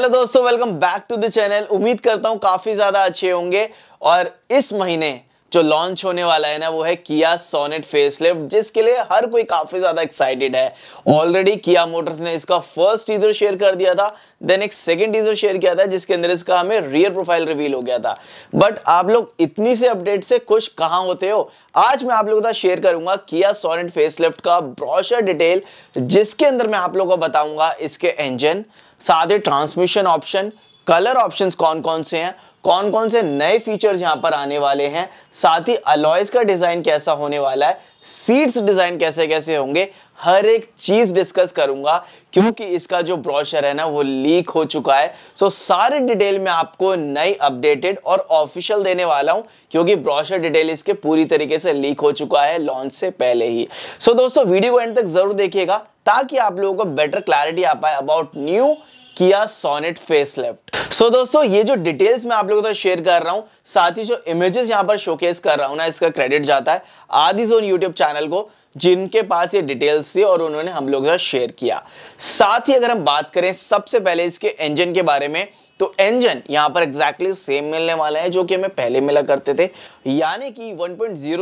hello दोस्तों welcome back to the channel उम्मीद करता हूँ काफ़ी ज़्यादा अच्छे होंगे और इस महीने जो लॉन्च होने वाला है ना वो है किया सोनेट फेसलिफ्ट जिसके लिए हर कोई काफी ज्यादा एक्साइटेड है ऑलरेडी किया मोटर्स ने इसका फर्स्ट टीजर शेयर कर दिया था देन एक सेकेंड टीजर शेयर किया था जिसके अंदर इसका हमें रियर प्रोफाइल रिवील हो गया था बट आप लोग इतनी से अपडेट से खुश कहाँ होते हो आज मैं आप लोगों का शेयर करूंगा किया सोनेट फेसलिफ्ट का ब्रॉशर डिटेल जिसके अंदर मैं आप लोगों को बताऊंगा इसके इंजन सारे ट्रांसमिशन ऑप्शन कलर ऑप्शंस कौन कौन से हैं कौन कौन से नए फीचर्स यहाँ पर आने वाले हैं साथ ही अलॉयज का डिज़ाइन कैसा होने वाला है सीट्स डिज़ाइन कैसे कैसे होंगे हर एक चीज़ डिस्कस करूंगा क्योंकि इसका जो ब्रोशर है ना वो लीक हो चुका है सो सारे डिटेल में आपको नई अपडेटेड और ऑफिशियल देने वाला हूं क्योंकि ब्रोशर डिटेल इसके पूरी तरीके से लीक हो चुका है लॉन्च से पहले ही सो so, दोस्तों वीडियो को एंड तक जरूर देखिएगा ताकि आप लोगों को बेटर क्लैरिटी आ पाए about new Kia Sonet facelift so so, दोस्तों ये जो डिटेल्स मैं आप लोगों के शेयर कर रहा हूँ साथ ही जो इमेजेस यहाँ पर शोकेस कर रहा हूँ ना इसका क्रेडिट जाता है आदि जोन यूट्यूब चैनल को जिनके पास ये डिटेल्स थी और उन्होंने हम लोगों का शेयर किया साथ ही अगर हम बात करें सबसे पहले इसके इंजन के बारे में तो इंजन यहाँ पर एग्जैक्टली exactly सेम मिलने वाला है जो कि हमें पहले मिला करते थे यानी कि वन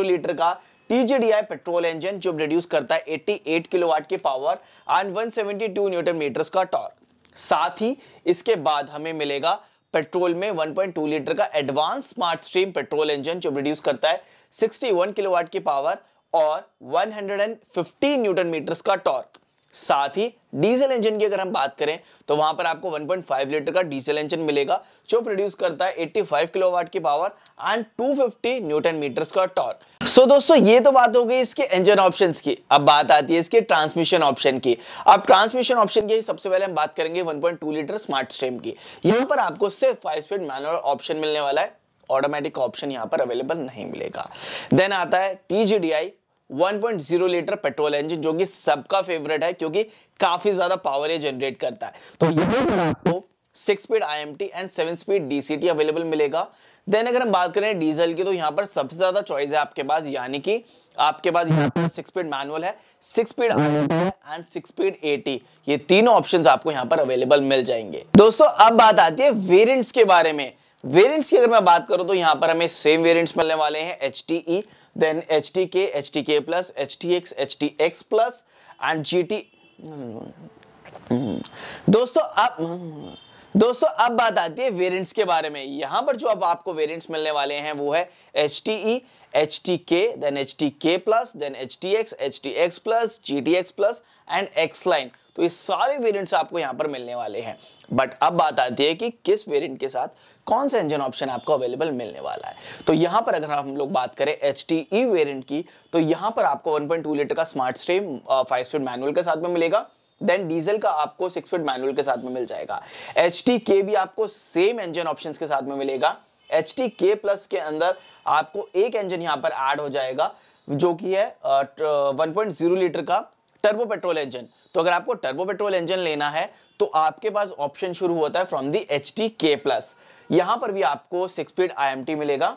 लीटर का TGDI पेट्रोल इंजन जो प्रोड्यूस करता है 88 किलोवाट की पावर एंड 172 न्यूटन मीटर्स का टॉर्क साथ ही इसके बाद हमें मिलेगा पेट्रोल में 1.2 लीटर का advance smart stream petrol engine जो प्रोड्यूस करता है 61 किलोवाट की पावर और 115 न्यूटन मीटर्स का टॉर्क साथ ही डीजल इंजन की अगर हम बात करें तो वहां पर आपको 1.5 लीटर का डीजल इंजन मिलेगा जो प्रोड्यूस करता है 85 किलोवाट की पावर एंड 250 न्यूटन मीटर्स का टॉर्क सो so, दोस्तों ये तो बात हो गई इसके इंजन ऑप्शंस की अब बात आती है इसके ट्रांसमिशन ऑप्शन की अब ट्रांसमिशन ऑप्शन की सबसे पहले हम बात करेंगे 1.2 लीटर स्मार्ट स्ट्रीम की यहां पर आपको सिर्फ फाइव स्पीड मैनुअल ऑप्शन मिलने वाला है ऑटोमेटिक ऑप्शन यहां पर अवेलेबल नहीं मिलेगा देन आता है टीजीडीआई 1.0 लीटर पेट्रोल इंजन जो कि सबका फेवरेट है क्योंकि काफी ज्यादा पावर ये जनरेट करता है तो यहां पर आपको six speed IMT and seven speed DCT available मिलेगा देन अगर हम बात करें डीजल की तो यहाँ पर सबसे ज्यादा चॉइस है आपके पास यानी कि आपके पास यहाँ पर सिक्स स्पीड मैनुअल है six speed IMT and six speed AT ये तीनों ऑप्शंस आपको यहाँ पर अवेलेबल मिल जाएंगे दोस्तों अब बात आती है वेरियंट्स के बारे में वेरिएंट्स की अगर मैं बात करूं तो यहां पर हमें सेम वेरिएंट्स मिलने वाले हैं H T E then H T K H T K plus H T X H T X plus and G T दोस्तों अब दोस्तों अब बात आती है वेरिएंट्स के बारे में यहां पर जो अब आपको वेरिएंट्स मिलने वाले हैं वो है H T E H T K then H T K plus then H T X H T X plus G T X plus and X line तो ये सारे वेरिएंट्स आपको यहाँ पर मिलने वाले हैं बट अब बात आती है कि किस वेरिएंट के साथ कौन सा इंजन ऑप्शन आपको अवेलेबल मिलने वाला है तो यहाँ पर अगर हम लोग बात करें एच टी वेरियंट की तो यहाँ पर आपको वन लीटर का smart stream five speed manual के साथ में मिलेगा देन डीजल का आपको सिक्स फीट मैनुअल के साथ में मिल जाएगा एच के भी आपको सेम इंजन ऑप्शन के साथ में मिलेगा एच टी के प्लस के अंदर आपको एक इंजन यहाँ पर ऐड हो जाएगा जो कि है 1.0 लीटर का टर्बो पेट्रोल इंजन तो अगर आपको टर्बो पेट्रोल इंजन लेना है तो आपके पास ऑप्शन शुरू होता है from the H T K plus यहां पर भी आपको सिक्स स्पीड आई मिलेगा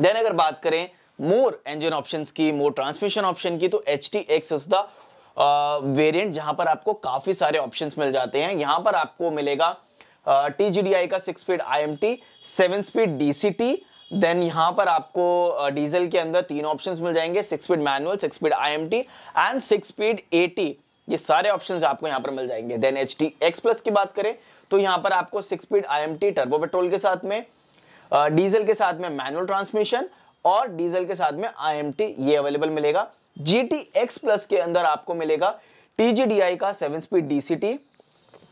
देन अगर बात करें मोर इंजन ऑप्शन की मोर ट्रांसमिशन ऑप्शन की तो H T X is the variant जहां पर आपको काफी सारे ऑप्शन मिल जाते हैं यहां पर आपको मिलेगा टी जी डी आई का six speed I M T seven speed D C T then यहाँ पर आपको डीजल के अंदर तीन ऑप्शंस मिल जाएंगे six speed manual six speed IMT and six speed AT ये सारे ऑप्शंस आपको यहाँ पर मिल जाएंगे then H T X plus की बात करें तो यहाँ पर आपको six speed IMT turbo petrol के साथ में डीजल के साथ में मैनुअल ट्रांसमिशन और डीजल के साथ में आईएमटी ये अवेलेबल मिलेगा जी टी एक्स प्लस के अंदर आपको मिलेगा टी जी डी आई का seven speed D C T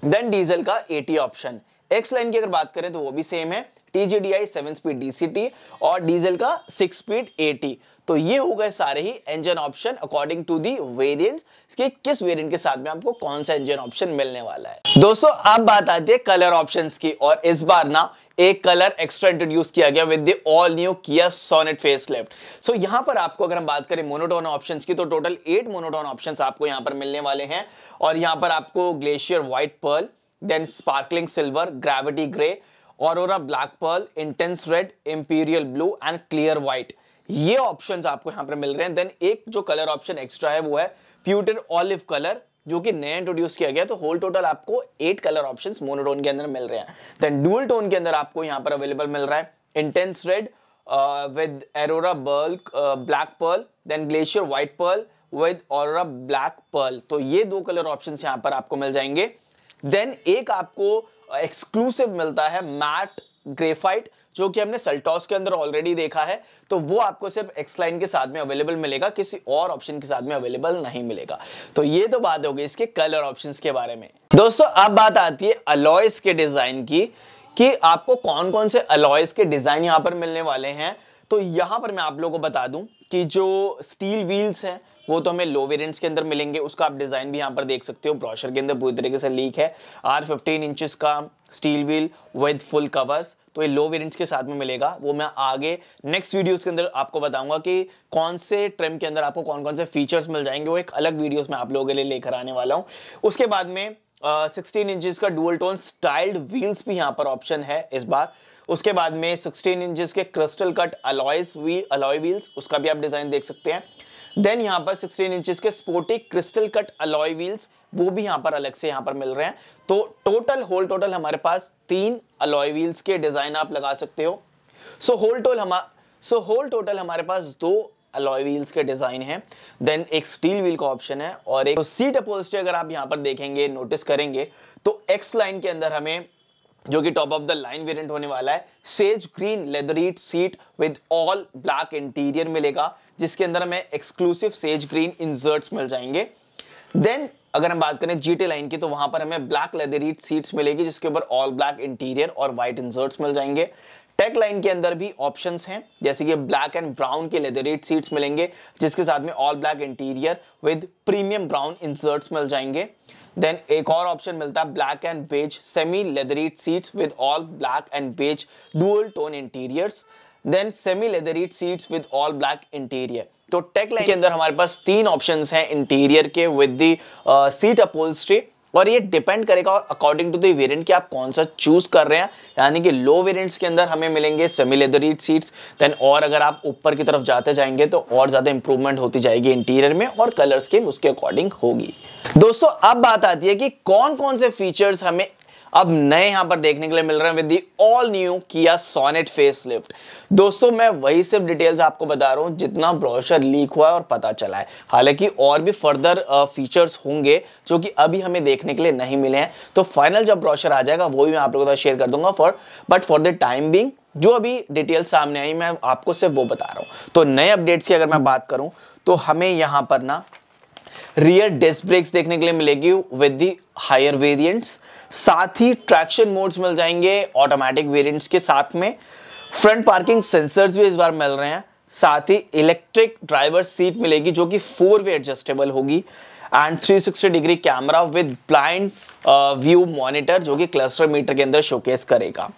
then diesel का एटी ऑप्शन एक्स लाइन की अगर बात करें तो वो भी सेम है टीजीडीआई सेवन स्पीड डीसीटी और डीजल का सिक्स स्पीड एटी तो ये हो गए सारे ही engine option according to the variant कि किस वेरियंट के साथ में आपको कौन सा इंजन ऑप्शन मिलने वाला है दोस्तों अब बात आती है कलर ऑप्शन की और इस बार ना एक कलर एक्स्ट्रा इंट्रोड्यूस किया गया with all new Kia Sonet lift so यहां पर आपको अगर हम बात करें मोनोटोन ऑप्शंस की तो टोटल एट मोनोटोन ऑप्शंस आपको यहां पर मिलने वाले हैं और यहां पर आपको glacier white pearl then sparkling silver gravity grey aurora black pearl intense red imperial blue and clear white ये ऑप्शन आपको यहां पर मिल रहे हैं देन एक जो कलर ऑप्शन एक्स्ट्रा है वो है प्यूटर ऑलिव कलर जो कि नया इंट्रोड्यूस किया गया तो होल टोटल आपको एट कलर ऑप्शन मोनोटोन के अंदर मिल रहे हैं देन डुअल टोन के अंदर आपको यहां पर अवेलेबल मिल रहा है intense red with aurora pearl black pearl then glacier white pearl with और ब्लैक पर्ल तो ये दो कलर ऑप्शन यहां पर आपको मिल जाएंगे देन एक आपको एक्सक्लूसिव मिलता है मैट ग्रेफाइट जो कि हमने सल्टॉस के अंदर ऑलरेडी देखा है तो वो आपको सिर्फ एक्स लाइन के साथ में अवेलेबल मिलेगा किसी और ऑप्शन के साथ में अवेलेबल नहीं मिलेगा तो ये तो बात हो गई इसके कलर ऑप्शन के बारे में दोस्तों अब बात आती है अलॉयस के डिजाइन की कि आपको कौन कौन से अलॉयस के डिजाइन यहां पर मिलने वाले हैं तो यहां पर मैं आप लोगों को बता दूं कि जो स्टील व्हील्स हैं वो तो हमें लो वेरियंट्स के अंदर मिलेंगे उसका आप डिज़ाइन भी यहाँ पर देख सकते हो ब्रॉशर के अंदर पूरी तरीके से लीक है आर फिफ्टीन इंचज का steel wheel with full covers तो ये लो वेरियंट्स के साथ में मिलेगा वो मैं आगे नेक्स्ट वीडियोस के अंदर आपको बताऊंगा कि कौन से ट्रिम के अंदर आपको कौन कौन से फीचर्स मिल जाएंगे वो एक अलग वीडियोस में आप लोगों के लिए लेकर आने वाला हूँ उसके बाद में सिक्सटीन uh, इंचज का डुअल टोन स्टाइल्ड व्हील्स भी यहाँ पर ऑप्शन है इस बार उसके बाद में सिक्सटीन इंचज के क्रिस्टल कट अलॉयस वी अलॉय व्हील्स उसका भी आप डिज़ाइन देख सकते हैं देन यहाँ पर 16 इंचेस के sporty crystal cut alloy wheels वो भी यहाँ पर अलग से यहाँ पर मिल रहे हैं तो टोटल होल टोटल हमारे पास तीन अलॉय व्हील्स के डिज़ाइन आप लगा सकते हो सो होल टोल हम सो होल टोटल हमारे पास दो अलॉय व्हील्स के डिज़ाइन हैं देन एक स्टील व्हील का ऑप्शन है और एक तो सीट अपोजिटी अगर आप यहाँ पर देखेंगे नोटिस करेंगे तो एक्स लाइन के अंदर हमें जो कि top of the line variant होने वाला है sage green leatherette seat with all black interior मिलेगा जिसके अंदर हमें एक्सक्लूसिव सेज ग्रीन इंसर्ट्स मिल जाएंगे देन अगर हम बात करें जीटी लाइन की तो वहां पर हमें ब्लैक लेदरीट सीट्स मिलेगी जिसके ऊपर ऑल ब्लैक इंटीरियर और व्हाइट इंसर्ट्स मिल जाएंगे टेक लाइन के अंदर भी ऑप्शंस हैं जैसे कि ब्लैक एंड ब्राउन के लेदरेट सीट्स मिलेंगे जिसके साथ में all black interior with premium brown inserts मिल जाएंगे देन एक और ऑप्शन मिलता है black and beige semi leatherette seats with all black and beige dual tone interiors then semi leatherette seats with all black interior तो tech line के अंदर हमारे पास तीन ऑप्शंस हैं इंटीरियर के विद दी सीट अपोल्स्ट्री और ये डिपेंड करेगा और अकॉर्डिंग टू द वेरिएंट कि आप कौन सा चूज कर रहे हैं यानी कि लो वेरिएंट्स के अंदर हमें मिलेंगे सेमी सीट्स देन और अगर आप ऊपर की तरफ जाते जाएंगे तो और ज़्यादा इंप्रूवमेंट होती जाएगी इंटीरियर में और कलर स्कीम उसके अकॉर्डिंग होगी दोस्तों अब बात आती है कि कौन कौन से फीचर्स हमें अब नए यहां पर देखने के लिए मिल रहे हैं with the all new Kia Sonet facelift दोस्तों मैं वही सिर्फ डिटेल्स आपको बता रहा हूं जितना ब्रोशर लीक हुआ है और पता चला है हालांकि और भी फर्दर फीचर्स uh, होंगे जो कि अभी हमें देखने के लिए नहीं मिले हैं तो फाइनल जब ब्रोशर आ जाएगा वो भी मैं आप लोगों के साथ शेयर कर दूंगा for but for the time being जो अभी डिटेल सामने आई मैं आपको सिर्फ वो बता रहा हूँ तो नए अपडेट्स की अगर मैं बात करूँ तो हमें यहाँ पर ना रियर डिस्क ब्रेक्स देखने के लिए मिलेगी विद दी हायर वेरिएंट्स साथ ही ट्रैक्शन मोड्स मिल जाएंगे ऑटोमेटिक वेरिएंट्स के साथ में फ्रंट पार्किंग सेंसर्स भी इस बार मिल रहे हैं साथ ही इलेक्ट्रिक ड्राइवर सीट मिलेगी जो कि फोर वे एडजस्टेबल होगी and 360 degree camera with blind view monitor जो कि क्लस्टर मीटर के अंदर शोकेस करेगा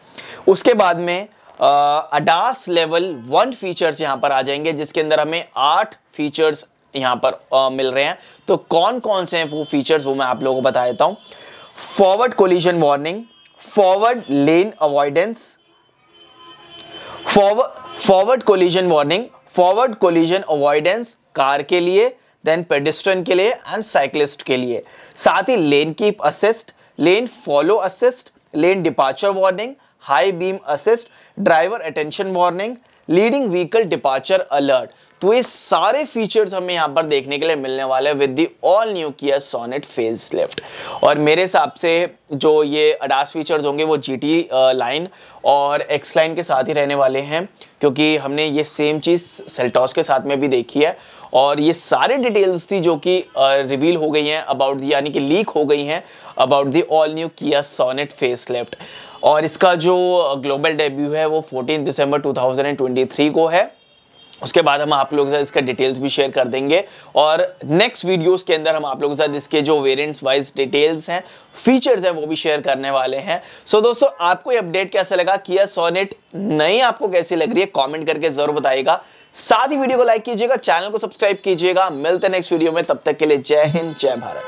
उसके बाद में अडास लेवल वन फीचर्स यहाँ पर आ जाएंगे जिसके अंदर हमें आठ फीचर्स यहां पर आ, मिल रहे हैं तो कौन कौन से हैं वो फीचर्स वो मैं आप लोगों को बता देता हूं forward collision warning forward lane avoidance forward forward collision warning forward collision avoidance car के लिए देन पेडिस्ट्रन के लिए एंड साइकिलिस्ट के लिए साथ ही lane keep assist lane follow assist lane departure warning high beam assist driver attention warning leading vehicle departure alert तो ये सारे फीचर्स हमें यहाँ पर देखने के लिए मिलने वाले with the all new Kia Sonet facelift और मेरे हिसाब से जो ये अडास फीचर्स होंगे वो जी टी लाइन और एक्स लाइन के साथ ही रहने वाले हैं क्योंकि हमने ये सेम चीज़ सेल्टॉस के साथ में भी देखी है और ये सारे डिटेल्स थी जो कि रिवील हो गई हैं अबाउट यानी कि लीक हो गई हैं about the all new Kia Sonet facelift और इसका जो ग्लोबल डेब्यू है वो 14 दिसंबर 2023 को है उसके बाद हम आप लोगों के साथ इसका डिटेल्स भी शेयर कर देंगे और नेक्स्ट वीडियोस के अंदर हम आप लोगों के साथ इसके जो वेरिएंट्स वाइज डिटेल्स हैं फीचर्स हैं वो भी शेयर करने वाले हैं सो so, दोस्तों आपको ये अपडेट कैसा लगा किया सोनेट नई आपको कैसी लग रही है कमेंट करके जरूर बताइएगा साथ ही वीडियो को लाइक कीजिएगा चैनल को सब्सक्राइब कीजिएगा मिलते नेक्स्ट वीडियो में तब तक के लिए जय हिंद जय भारत